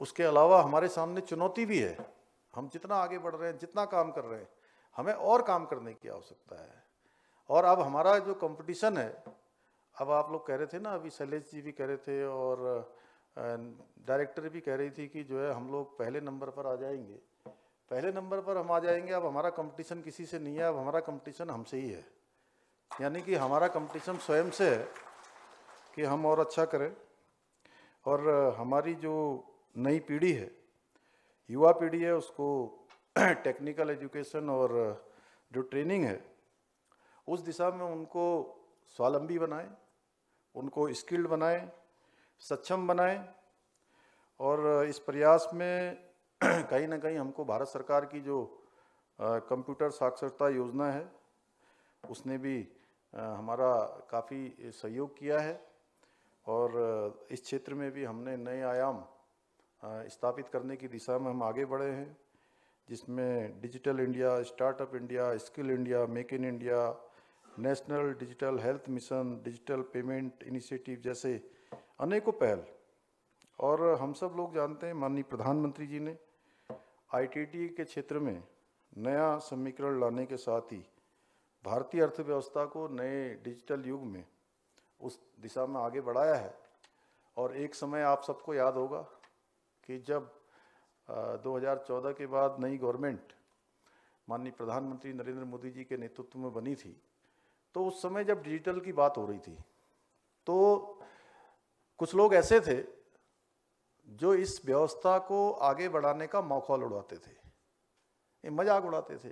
उसके अलावा हमारे सामने चुनौती भी है हम जितना आगे बढ़ रहे हैं जितना काम कर रहे हैं हमें और काम करने की आवश्यकता है और अब हमारा जो कंपटीशन है अब आप लोग कह रहे थे ना अभी शैलेश जी भी कह रहे थे और डायरेक्टर भी कह रही थी कि जो है हम लोग पहले नंबर पर आ जाएंगे पहले नंबर पर हम आ जाएंगे अब हमारा कंपटीशन किसी से नहीं है अब हमारा कंपटीशन हमसे ही है यानी कि हमारा कंपटीशन स्वयं से है कि हम और अच्छा करें और हमारी जो नई पीढ़ी है युवा पीढ़ी है उसको टेक्निकल एजुकेशन और जो ट्रेनिंग है उस दिशा में उनको स्वावलंबी बनाए उनको स्किल्ड बनाए सक्षम बनाए और इस प्रयास में कहीं ना कहीं हमको भारत सरकार की जो कंप्यूटर साक्षरता योजना है उसने भी हमारा काफ़ी सहयोग किया है और इस क्षेत्र में भी हमने नए आयाम हाँ, स्थापित करने की दिशा में हम आगे बढ़े हैं जिसमें digital India startup India skill India make in India national digital health mission digital payment initiative जैसे अनेकों पहल और हम सब लोग जानते हैं माननीय प्रधानमंत्री जी ने आईटीटी के क्षेत्र में नया समीकरण लाने के साथ ही भारतीय अर्थव्यवस्था को नए डिजिटल युग में उस दिशा में आगे बढ़ाया है और एक समय आप सबको याद होगा कि जब 2014 के बाद नई गवर्नमेंट माननीय प्रधानमंत्री नरेंद्र मोदी जी के नेतृत्व में बनी थी तो उस समय जब डिजिटल की बात हो रही थी तो कुछ लोग ऐसे थे जो इस व्यवस्था को आगे बढ़ाने का मौका उड़ाते थे ये मजाक उड़ाते थे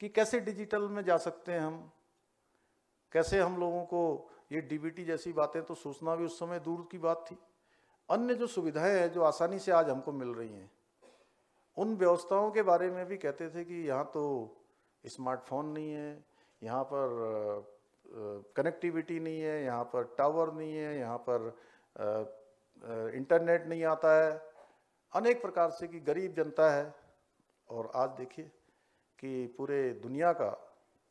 कि कैसे डिजिटल में जा सकते हैं हम कैसे हम लोगों को ये डीबीटी जैसी बातें तो सोचना भी उस समय दूर की बात थी अन्य जो सुविधाएं हैं जो आसानी से आज हमको मिल रही हैं उन व्यवस्थाओं के बारे में भी कहते थे कि यहाँ तो स्मार्टफोन नहीं है यहाँ पर कनेक्टिविटी नहीं है यहाँ पर टावर नहीं है यहाँ पर इंटरनेट नहीं आता है अनेक प्रकार से कि गरीब जनता है और आज देखिए कि पूरे दुनिया का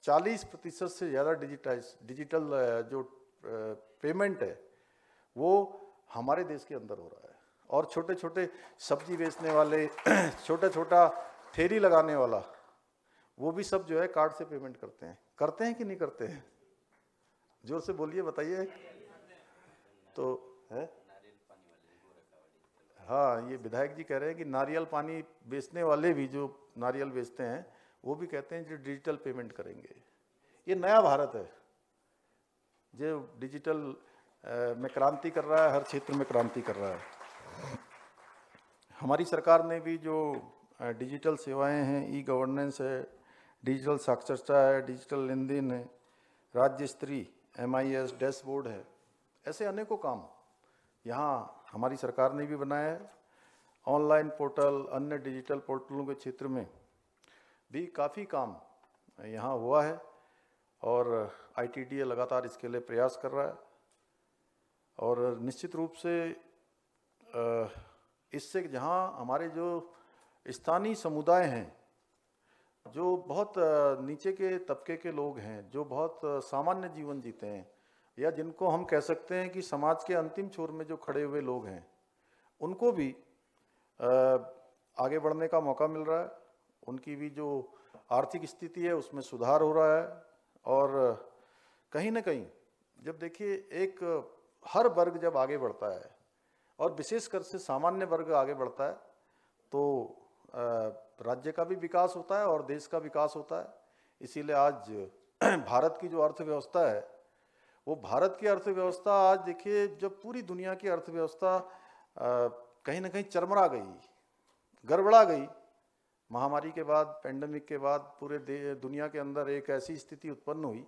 40 प्रतिशत से ज़्यादा डिजिटाइज डिजिटल जो पेमेंट है वो हमारे देश के अंदर हो रहा है और छोटे छोटे सब्जी बेचने वाले छोटा छोटा ठेरी लगाने वाला वो भी सब जो है कार्ड से पेमेंट करते हैं करते हैं कि नहीं करते हैं जोर से बोलिए बताइए तो है हाँ ये विधायक जी कह रहे हैं कि नारियल पानी बेचने वाले भी जो नारियल बेचते हैं वो भी कहते हैं जो डिजिटल पेमेंट करेंगे ये नया भारत है जो डिजिटल में क्रांति कर रहा है हर क्षेत्र में क्रांति कर रहा है हमारी सरकार ने भी जो डिजिटल सेवाएं हैं ई गवर्नेंस है डिजिटल साक्षरता है डिजिटल लेन देन है राज्य स्तरीय एम आई एस डैशबोर्ड है ऐसे अनेकों काम यहाँ हमारी सरकार ने भी बनाया है ऑनलाइन पोर्टल अन्य डिजिटल पोर्टलों के क्षेत्र में भी काफ़ी काम यहाँ हुआ है और आई लगातार इसके लिए प्रयास कर रहा है और निश्चित रूप से इससे जहाँ हमारे जो स्थानीय समुदाय हैं जो बहुत नीचे के तबके के लोग हैं जो बहुत सामान्य जीवन जीते हैं या जिनको हम कह सकते हैं कि समाज के अंतिम छोर में जो खड़े हुए लोग हैं उनको भी आगे बढ़ने का मौका मिल रहा है उनकी भी जो आर्थिक स्थिति है उसमें सुधार हो रहा है और कहीं ना कहीं जब देखिए एक हर वर्ग जब आगे बढ़ता है और विशेषकर से सामान्य वर्ग आगे बढ़ता है तो राज्य का भी विकास होता है और देश का विकास होता है इसीलिए आज भारत की जो अर्थव्यवस्था है वो भारत की अर्थव्यवस्था आज देखिए जब पूरी दुनिया की अर्थव्यवस्था कहीं ना कहीं चरमरा गई गड़बड़ा गई महामारी के बाद पेंडेमिक के बाद पूरे दुनिया के अंदर एक ऐसी स्थिति उत्पन्न हुई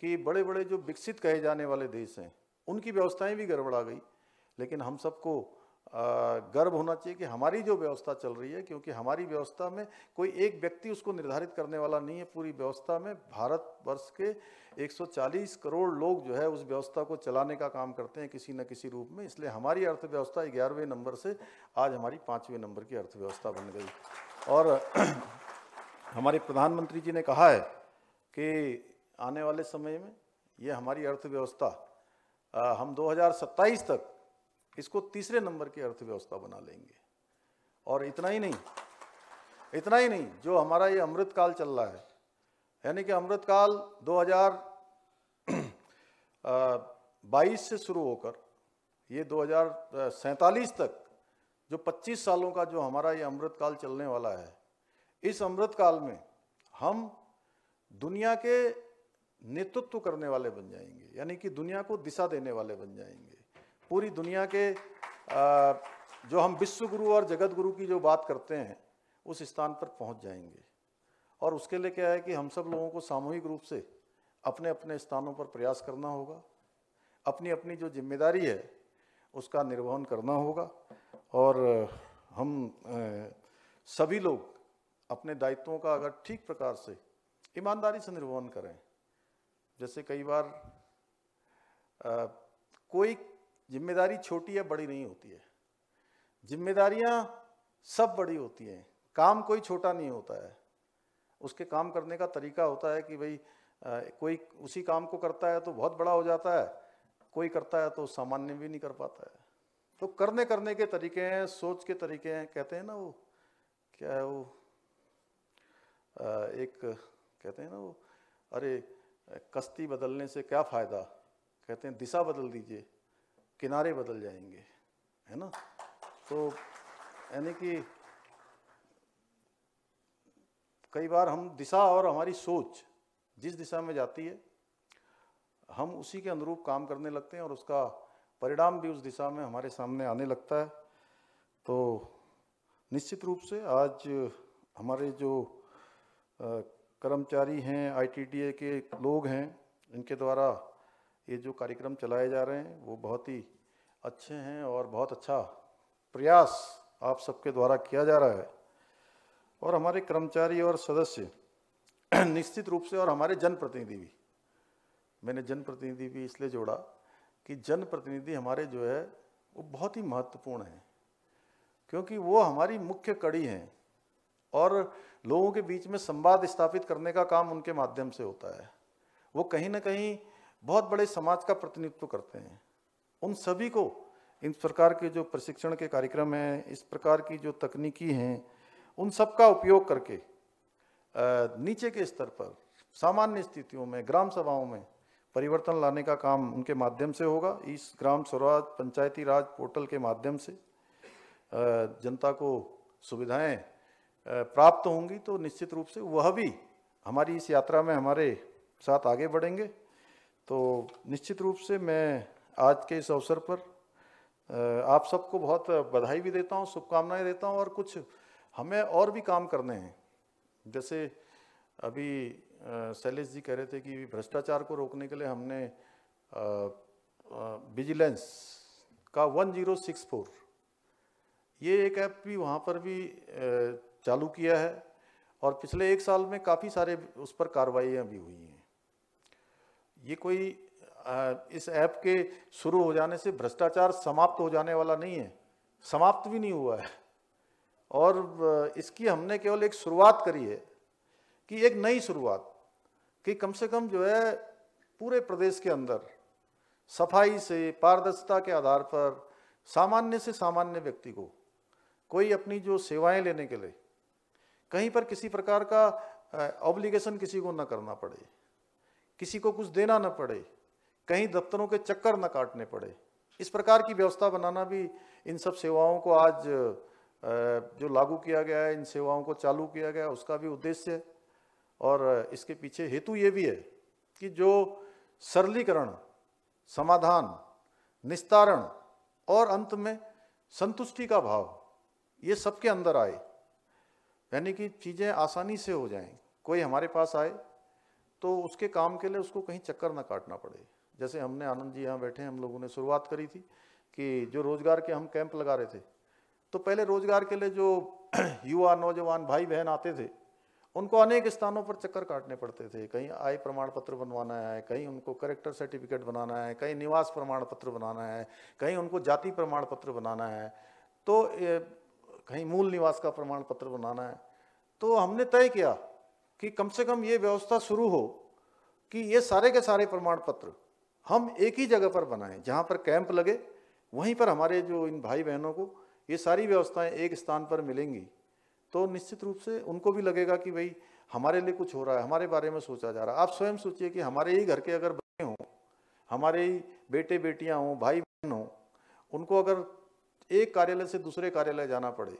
कि बड़े बड़े जो विकसित कहे जाने वाले देश हैं उनकी व्यवस्थाएं भी गड़बड़ा गई लेकिन हम सबको गर्व होना चाहिए कि हमारी जो व्यवस्था चल रही है क्योंकि हमारी व्यवस्था में कोई एक व्यक्ति उसको निर्धारित करने वाला नहीं है पूरी व्यवस्था में भारत वर्ष के 140 करोड़ लोग जो है उस व्यवस्था को चलाने का काम करते हैं किसी न किसी रूप में इसलिए हमारी अर्थव्यवस्था ग्यारहवें नंबर से आज हमारी पाँचवें नंबर की अर्थव्यवस्था बन गई और हमारे प्रधानमंत्री जी ने कहा है कि आने वाले समय में ये हमारी अर्थव्यवस्था हम 2027 तक इसको तीसरे नंबर की अर्थव्यवस्था बना लेंगे और इतना ही नहीं इतना ही नहीं जो हमारा ये अमृतकाल चल रहा है यानी कि अमृतकाल काल 2022 से शुरू होकर ये दो तक जो 25 सालों का जो हमारा ये अमृतकाल चलने वाला है इस अमृतकाल में हम दुनिया के नेतृत्व करने वाले बन जाएंगे यानी कि दुनिया को दिशा देने वाले बन जाएंगे पूरी दुनिया के आ, जो हम विश्व गुरु और जगत गुरु की जो बात करते हैं उस स्थान पर पहुंच जाएंगे और उसके लिए क्या है कि हम सब लोगों को सामूहिक रूप से अपने अपने स्थानों पर प्रयास करना होगा अपनी अपनी जो जिम्मेदारी है उसका निर्वहन करना होगा और हम सभी लोग अपने दायित्वों का अगर ठीक प्रकार से ईमानदारी से निर्वहन करें जैसे कई बार आ, कोई जिम्मेदारी छोटी या बड़ी नहीं होती है जिम्मेदारियां सब बड़ी होती हैं काम कोई छोटा नहीं होता है उसके काम करने का तरीका होता है कि भाई कोई उसी काम को करता है तो बहुत बड़ा हो जाता है कोई करता है तो सामान्य भी नहीं कर पाता है तो करने करने के तरीके हैं सोच के तरीके हैं कहते हैं ना वो क्या है वो आ, एक कहते हैं ना वो अरे कश्ती बदलने से क्या फ़ायदा कहते हैं दिशा बदल दीजिए किनारे बदल जाएंगे है ना तो यानी कि कई बार हम दिशा और हमारी सोच जिस दिशा में जाती है हम उसी के अनुरूप काम करने लगते हैं और उसका परिणाम भी उस दिशा में हमारे सामने आने लगता है तो निश्चित रूप से आज हमारे जो कर्मचारी हैं आईटीडीए के लोग हैं इनके द्वारा ये जो कार्यक्रम चलाए जा रहे हैं वो बहुत ही अच्छे हैं और बहुत अच्छा प्रयास आप सबके द्वारा किया जा रहा है और हमारे कर्मचारी और सदस्य निश्चित रूप से और हमारे जनप्रतिनिधि भी मैंने जनप्रतिनिधि भी इसलिए जोड़ा कि जनप्रतिनिधि हमारे जो है वो बहुत ही महत्वपूर्ण हैं क्योंकि वो हमारी मुख्य कड़ी हैं और लोगों के बीच में संवाद स्थापित करने का काम उनके माध्यम से होता है वो कहीं ना कहीं बहुत बड़े समाज का प्रतिनिधित्व करते हैं उन सभी को इस प्रकार के जो प्रशिक्षण के कार्यक्रम हैं इस प्रकार की जो तकनीकी हैं उन सब का उपयोग करके नीचे के स्तर पर सामान्य स्थितियों में ग्राम सभाओं में परिवर्तन लाने का काम उनके माध्यम से होगा इस ग्राम स्वराज पंचायती राज पोर्टल के माध्यम से जनता को सुविधाएं प्राप्त होंगी तो निश्चित रूप से वह भी हमारी इस यात्रा में हमारे साथ आगे बढ़ेंगे तो निश्चित रूप से मैं आज के इस अवसर पर आप सबको बहुत बधाई भी देता हूँ शुभकामनाएं देता हूँ और कुछ हमें और भी काम करने हैं जैसे अभी शैलेश जी कह रहे थे कि भ्रष्टाचार को रोकने के लिए हमने विजिलेंस का वन जीरो सिक्स फोर ये एक ऐप भी वहाँ पर भी चालू किया है और पिछले एक साल में काफ़ी सारे उस पर कार्रवाइयाँ भी हुई हैं ये कोई इस ऐप के शुरू हो जाने से भ्रष्टाचार समाप्त हो जाने वाला नहीं है समाप्त भी नहीं हुआ है और इसकी हमने केवल एक शुरुआत करी है कि एक नई शुरुआत कि कम से कम जो है पूरे प्रदेश के अंदर सफाई से पारदर्शिता के आधार पर सामान्य से सामान्य व्यक्ति को कोई अपनी जो सेवाएं लेने के लिए कहीं पर किसी प्रकार का ऑब्लिगेशन किसी को ना करना पड़े किसी को कुछ देना ना पड़े कहीं दफ्तरों के चक्कर ना काटने पड़े इस प्रकार की व्यवस्था बनाना भी इन सब सेवाओं को आज जो लागू किया गया है इन सेवाओं को चालू किया गया उसका भी उद्देश्य है और इसके पीछे हेतु ये भी है कि जो सरलीकरण समाधान निस्तारण और अंत में संतुष्टि का भाव ये सबके अंदर आए यानी कि चीज़ें आसानी से हो जाएं कोई हमारे पास आए तो उसके काम के लिए उसको कहीं चक्कर ना काटना पड़े जैसे हमने आनंद जी यहाँ बैठे हम लोगों ने शुरुआत करी थी कि जो रोज़गार के हम कैंप लगा रहे थे तो पहले रोज़गार के लिए जो युवा नौजवान भाई बहन आते थे उनको अनेक स्थानों पर चक्कर काटने पड़ते थे कहीं आय प्रमाण पत्र बनवाना है कहीं उनको करेक्टर सर्टिफिकेट बनाना है कहीं निवास प्रमाण पत्र बनाना है कहीं उनको जाति प्रमाण पत्र बनाना है तो कहीं मूल निवास का प्रमाण पत्र बनाना है तो हमने तय किया कि कम से कम ये व्यवस्था शुरू हो कि ये सारे के सारे प्रमाण पत्र हम एक ही जगह पर बनाएं जहाँ पर कैंप लगे वहीं पर हमारे जो इन भाई बहनों को ये सारी व्यवस्थाएं एक स्थान पर मिलेंगी तो निश्चित रूप से उनको भी लगेगा कि भाई हमारे लिए कुछ हो रहा है हमारे बारे में सोचा जा रहा है आप स्वयं सोचिए कि हमारे ही घर के अगर बच्चे हों हमारे ही बेटे बेटियाँ हों भाई बहन हों उनको अगर एक कार्यालय से दूसरे कार्यालय जाना पड़े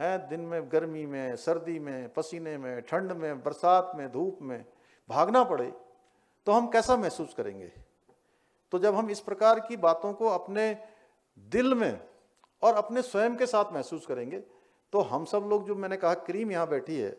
हैं दिन में गर्मी में सर्दी में पसीने में ठंड में बरसात में धूप में भागना पड़े तो हम कैसा महसूस करेंगे तो जब हम इस प्रकार की बातों को अपने दिल में और अपने स्वयं के साथ महसूस करेंगे तो हम सब लोग जो मैंने कहा क्रीम यहाँ बैठी है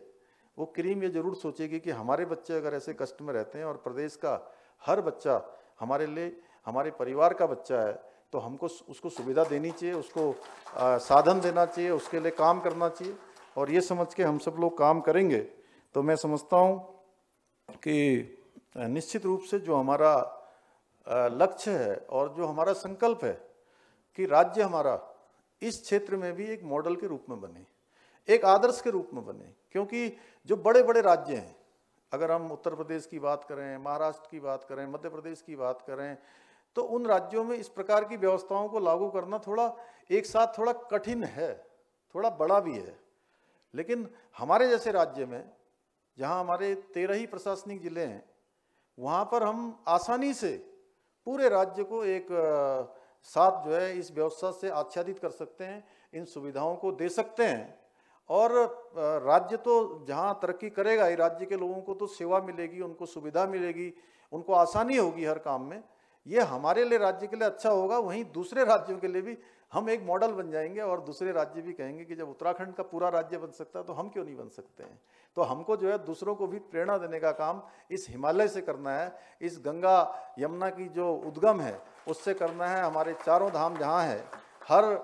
वो क्रीम ये जरूर सोचेगी कि हमारे बच्चे अगर ऐसे कष्ट में रहते हैं और प्रदेश का हर बच्चा हमारे लिए हमारे परिवार का बच्चा है तो हमको उसको सुविधा देनी चाहिए उसको आ, साधन देना चाहिए उसके लिए काम करना चाहिए और ये समझ के हम सब लोग काम करेंगे तो मैं समझता हूँ कि निश्चित रूप से जो हमारा लक्ष्य है और जो हमारा संकल्प है कि राज्य हमारा इस क्षेत्र में भी एक मॉडल के रूप में बने एक आदर्श के रूप में बने क्योंकि जो बड़े बड़े राज्य हैं अगर हम उत्तर प्रदेश की बात करें महाराष्ट्र की बात करें मध्य प्रदेश की बात करें तो उन राज्यों में इस प्रकार की व्यवस्थाओं को लागू करना थोड़ा एक साथ थोड़ा कठिन है थोड़ा बड़ा भी है लेकिन हमारे जैसे राज्य में जहाँ हमारे तेरह ही प्रशासनिक जिले हैं वहाँ पर हम आसानी से पूरे राज्य को एक साथ जो है इस व्यवस्था से आच्छादित कर सकते हैं इन सुविधाओं को दे सकते हैं और राज्य तो जहाँ तरक्की करेगा ही राज्य के लोगों को तो सेवा मिलेगी उनको सुविधा मिलेगी उनको आसानी होगी हर काम में ये हमारे लिए राज्य के लिए अच्छा होगा वहीं दूसरे राज्यों के लिए भी हम एक मॉडल बन जाएंगे और दूसरे राज्य भी कहेंगे कि जब उत्तराखंड का पूरा राज्य बन सकता है तो हम क्यों नहीं बन सकते हैं तो हमको जो है दूसरों को भी प्रेरणा देने का काम इस हिमालय से करना है इस गंगा यमुना की जो उद्गम है उससे करना है हमारे चारों धाम जहाँ है हर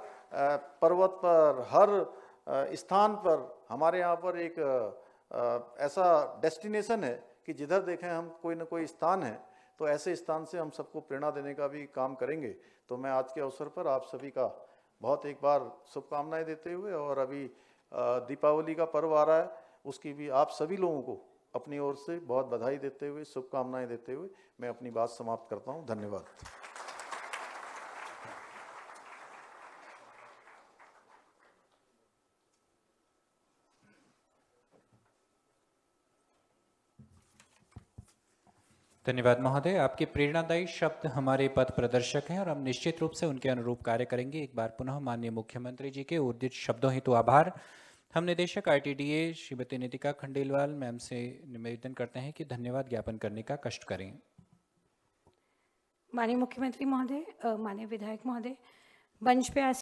पर्वत पर हर स्थान पर हमारे यहाँ पर एक ऐसा डेस्टिनेशन है कि जिधर देखें हम कोई ना कोई स्थान है तो ऐसे स्थान से हम सबको प्रेरणा देने का भी काम करेंगे तो मैं आज के अवसर पर आप सभी का बहुत एक बार शुभकामनाएं देते हुए और अभी दीपावली का पर्व आ रहा है उसकी भी आप सभी लोगों को अपनी ओर से बहुत बधाई देते हुए शुभकामनाएं देते हुए मैं अपनी बात समाप्त करता हूँ धन्यवाद धन्यवाद महोदय आपके प्रेरणादायी शब्द हमारे पथ प्रदर्शक हैं और हम निश्चित रूप से उनके अनुरूप कार्य करेंगे एक बार पुनः माननीय मुख्यमंत्री जी के उर्दित शब्दों हेतु तो आभार हम निदेशक आईटीडीए श्रीमती नितिका खंडेलवाल मैम से निवेदन करते हैं कि धन्यवाद ज्ञापन करने का कष्ट करें माननीय मुख्यमंत्री महोदय माननीय विधायक महोदय मंच पे